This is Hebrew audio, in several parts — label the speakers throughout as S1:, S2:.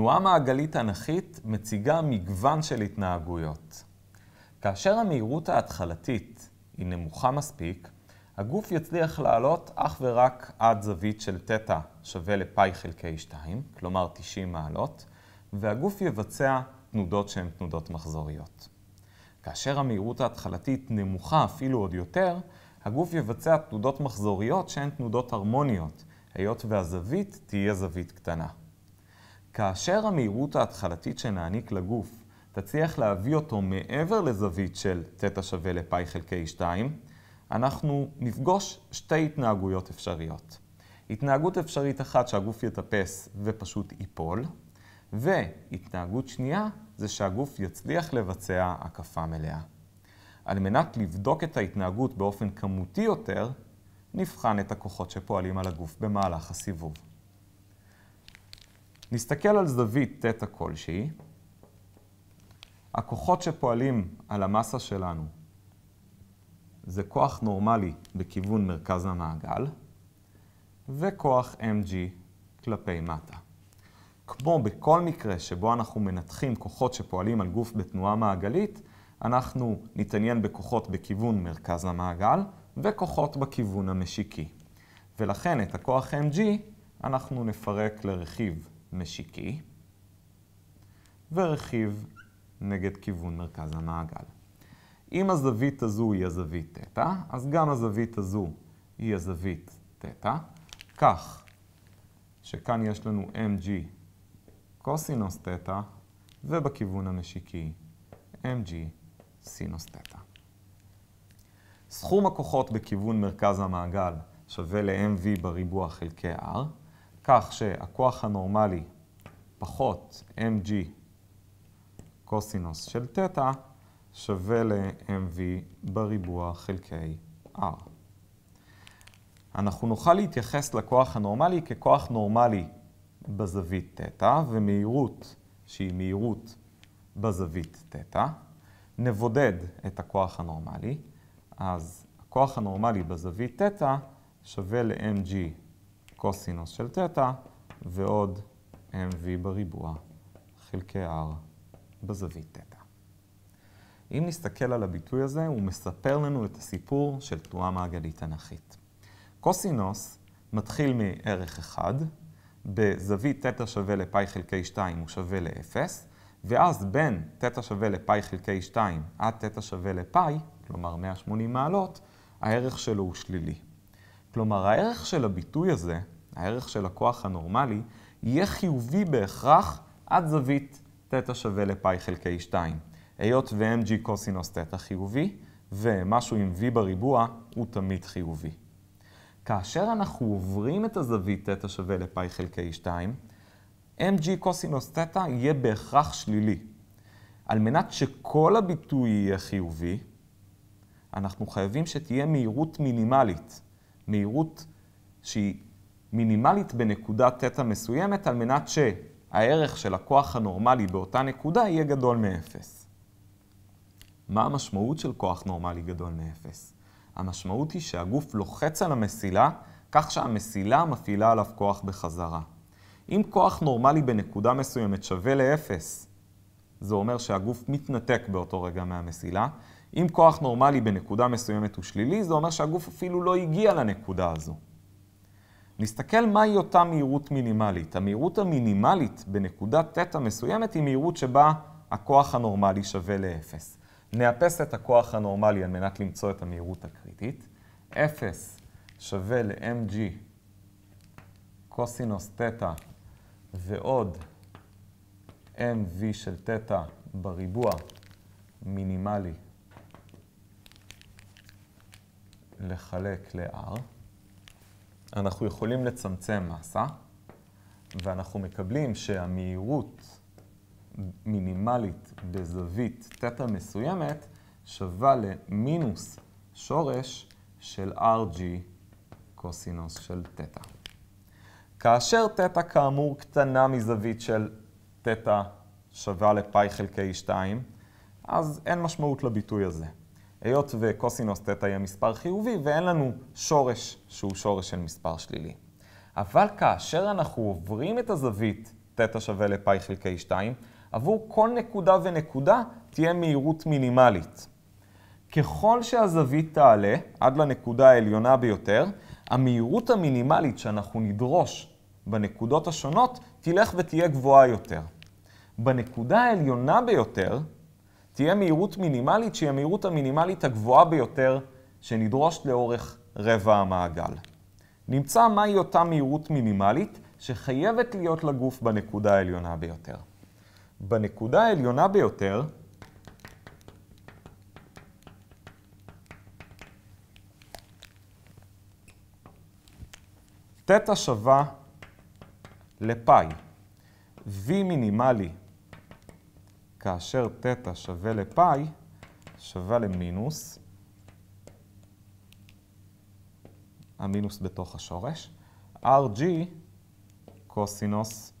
S1: תנועה מעגלית אנכית מציגה מגוון של התנהגויות. כאשר המהירות ההתחלתית היא נמוכה מספיק, הגוף יצליח לעלות אך ורק עד זווית של תטא שווה לפאי חלקי 2, כלומר 90 מעלות, והגוף יבצע תנודות שהן תנודות מחזוריות. כאשר המהירות ההתחלתית נמוכה אפילו עוד יותר, הגוף יבצע תנודות מחזוריות שהן תנודות הרמוניות, היות והזווית תהיה זווית קטנה. כאשר המהירות ההתחלתית שנעניק לגוף תצליח להביא אותו מעבר לזווית של תטא שווה לפאי חלקי 2, אנחנו נפגוש שתי התנהגויות אפשריות. התנהגות אפשרית אחת שהגוף יטפס ופשוט ייפול, והתנהגות שנייה זה שהגוף יצליח לבצע הקפה מלאה. על מנת לבדוק את ההתנהגות באופן כמותי יותר, נבחן את הכוחות שפועלים על הגוף במהלך הסיבוב. נסתכל על זווית תטא כלשהי. הכוחות שפועלים על המסה שלנו זה כוח נורמלי בכיוון מרכז המעגל, וכוח mg כלפי מטה. כמו בכל מקרה שבו אנחנו מנתחים כוחות שפועלים על גוף בתנועה מעגלית, אנחנו נתעניין בכוחות בכיוון מרכז המעגל וכוחות בכיוון המשיקי. ולכן את הכוח mg אנחנו נפרק לרכיב משיקי ורכיב נגד כיוון מרכז המעגל. אם הזווית הזו היא הזווית תטא, אז גם הזווית הזו היא הזווית תטא, כך שכאן יש לנו mg קוסינוס תטא, ובכיוון המשיקי mg סינוס תטא. סכום הכוחות בכיוון מרכז המעגל שווה ל-mv בריבוע חלקי r, כך שהכוח הנורמלי פחות mg קוסינוס של תטא שווה ל-mv בריבוע חלקי r. אנחנו נוכל להתייחס לכוח הנורמלי ככוח נורמלי בזווית תטא ומהירות שהיא מהירות בזווית תטא. נבודד את הכוח הנורמלי, אז הכוח הנורמלי בזווית תטא שווה ל-mg קוסינוס של תטא ועוד mv בריבוע חלקי r בזווית תטא. אם נסתכל על הביטוי הזה, הוא מספר לנו את הסיפור של תנועה מעגלית אנכית. קוסינוס מתחיל מערך 1, בזווית תטא שווה לפאי חלקי 2 הוא שווה ל-0, ואז בין תטא שווה לפאי חלקי 2 עד תטא שווה לפאי, כלומר 180 מעלות, הערך שלו הוא שלילי. כלומר, הערך של הביטוי הזה, הערך של הכוח הנורמלי, יהיה חיובי בהכרח עד זווית תטא שווה לפאי חלקי 2. היות ו-mg קוסינוס תטא חיובי, ומשהו עם v בריבוע הוא תמיד חיובי. כאשר אנחנו עוברים את הזווית תטא שווה לפאי חלקי 2, mg קוסינוס תטא יהיה בהכרח שלילי. על מנת שכל הביטוי יהיה חיובי, אנחנו חייבים שתהיה מהירות מינימלית. מהירות שהיא מינימלית בנקודת תטא מסוימת, על מנת שהערך של הכוח הנורמלי באותה נקודה יהיה גדול מאפס. מה המשמעות של כוח נורמלי גדול מאפס? המשמעות היא שהגוף לוחץ על המסילה, כך שהמסילה מפעילה עליו כוח בחזרה. אם כוח נורמלי בנקודה מסוימת שווה לאפס, זה אומר שהגוף מתנתק באותו רגע מהמסילה. אם כוח נורמלי בנקודה מסוימת הוא שלילי, זה אומר שהגוף אפילו לא הגיע לנקודה הזו. נסתכל מהי אותה מהירות מינימלית. המהירות המינימלית בנקודת תטא מסוימת היא מהירות שבה הכוח הנורמלי שווה לאפס. נאפס את הכוח הנורמלי על מנת למצוא את המהירות הקריטית. אפס שווה ל-mg קוסינוס תטא ועוד mv של תטא בריבוע מינימלי לחלק ל-r. אנחנו יכולים לצמצם מסה, ואנחנו מקבלים שהמהירות מינימלית בזווית תטא מסוימת שווה למינוס שורש של rg קוסינוס של תטא. כאשר תטא כאמור קטנה מזווית של תטא שווה לפאי חלקי 2, אז אין משמעות לביטוי הזה. היות וקוסינוס תטא יהיה מספר חיובי, ואין לנו שורש שהוא שורש של מספר שלילי. אבל כאשר אנחנו עוברים את הזווית תטא שווה לפאי חלקי 2, עבור כל נקודה ונקודה תהיה מהירות מינימלית. ככל שהזווית תעלה עד לנקודה העליונה ביותר, המהירות המינימלית שאנחנו נדרוש בנקודות השונות תלך ותהיה גבוהה יותר. בנקודה העליונה ביותר תהיה מהירות מינימלית, שהיא המהירות המינימלית הגבוהה ביותר שנדרוש לאורך רבע המעגל. נמצא מהי אותה מהירות מינימלית שחייבת להיות לגוף בנקודה העליונה ביותר. בנקודה העליונה ביותר, תטא שווה לפאי. V מינימלי כאשר תטא שווה לפאי שווה למינוס, המינוס בתוך השורש, RG קוסינוס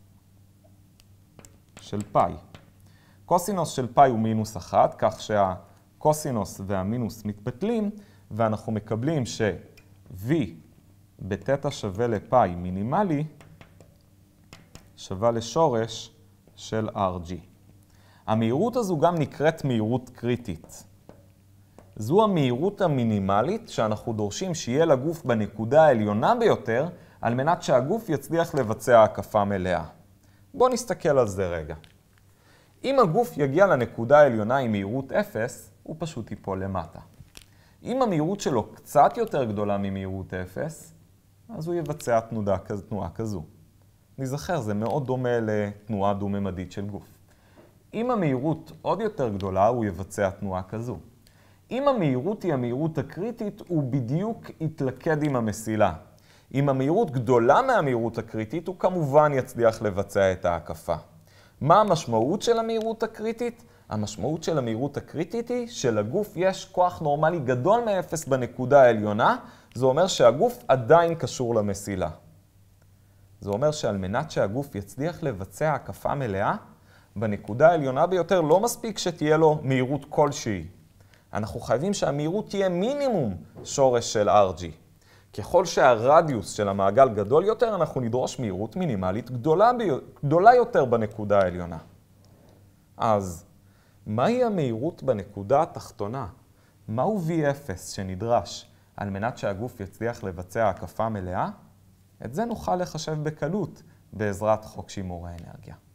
S1: של פאי. קוסינוס של פאי הוא מינוס אחת, כך שהקוסינוס והמינוס מתבטלים, ואנחנו מקבלים ש-V בתטא שווה לפאי מינימלי, שווה לשורש של RG. המהירות הזו גם נקראת מהירות קריטית. זו המהירות המינימלית שאנחנו דורשים שיהיה לגוף בנקודה העליונה ביותר, על מנת שהגוף יצליח לבצע הקפה מלאה. בואו נסתכל על זה רגע. אם הגוף יגיע לנקודה העליונה עם מהירות 0, הוא פשוט ייפול למטה. אם המהירות שלו קצת יותר גדולה ממהירות 0, אז הוא יבצע תנודה, תנועה כזו. ניזכר, זה מאוד דומה לתנועה דו-ממדית של גוף. אם המהירות עוד יותר גדולה, הוא יבצע תנועה כזו. אם המהירות היא המהירות הקריטית, הוא בדיוק יתלכד עם המסילה. אם המהירות גדולה מהמהירות הקריטית, הוא כמובן יצליח לבצע את ההקפה. מה המשמעות של המהירות הקריטית? המשמעות של המהירות הקריטית היא שלגוף יש כוח נורמלי גדול מאפס בנקודה העליונה, זה אומר שהגוף עדיין קשור למסילה. זה אומר שעל מנת שהגוף יצליח לבצע הקפה מלאה, בנקודה העליונה ביותר לא מספיק שתהיה לו מהירות כלשהי. אנחנו חייבים שהמהירות תהיה מינימום שורש של RG. ככל שהרדיוס של המעגל גדול יותר, אנחנו נדרוש מהירות מינימלית גדולה, בי... גדולה יותר בנקודה העליונה. אז, מהי המהירות בנקודה התחתונה? מהו V0 שנדרש על מנת שהגוף יצליח לבצע הקפה מלאה? את זה נוכל לחשב בקלות בעזרת חוק שימור האנרגיה.